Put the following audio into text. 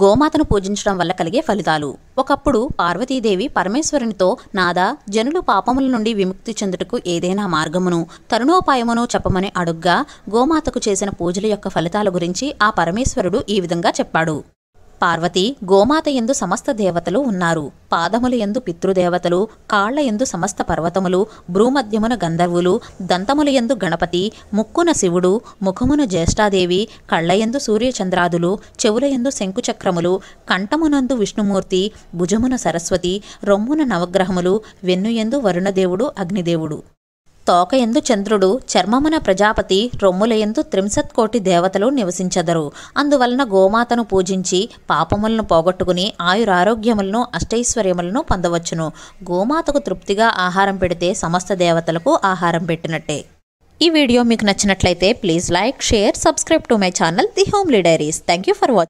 గోమాతను పూజించడం వల్ల కలిగే ఫలితాలు ఒకప్పుడు పార్వతీదేవి పరమేశ్వరునితో నాదా జనులు పాపముల నుండి విముక్తి చెందుటకు ఏదైనా మార్గమును తరుణోపాయమును చెప్పమని అడుగ్గా గోమాతకు చేసిన పూజల యొక్క ఫలితాల గురించి ఆ పరమేశ్వరుడు ఈ విధంగా చెప్పాడు పార్వతి గోమాత ఎందు సమస్త దేవతలు ఉన్నారు పాదముల ఎందు పితృదేవతలు కాళ్ల ఎందు సమస్త పర్వతములు భ్రూమధ్యమున గంధర్వులు దంతముల ఎందు గణపతి ముక్కున శివుడు ముఖమున జ్యేష్ఠాదేవి కళ్ళయందు సూర్యచంద్రాదులు చెవులయందు శంకుచక్రములు కంఠమునందు విష్ణుమూర్తి భుజమున సరస్వతి రొమ్మున నవగ్రహములు వెన్నుయందు వరుణదేవుడు అగ్నిదేవుడు తోకయందు చంద్రుడు చర్మమున ప్రజాపతి రొమ్ములయందు త్రింశత్కోటి దేవతలు నివసించెదరు అందువలన గోమాతను పూజించి పాపములను పోగొట్టుకుని ఆయురారోగ్యములను అష్టైశ్వర్యములను పొందవచ్చును గోమాతకు తృప్తిగా ఆహారం పెడితే సమస్త దేవతలకు ఆహారం పెట్టినట్టే ఈ వీడియో మీకు నచ్చినట్లయితే please like share subscribe to my channel the homely diaries thank you for watching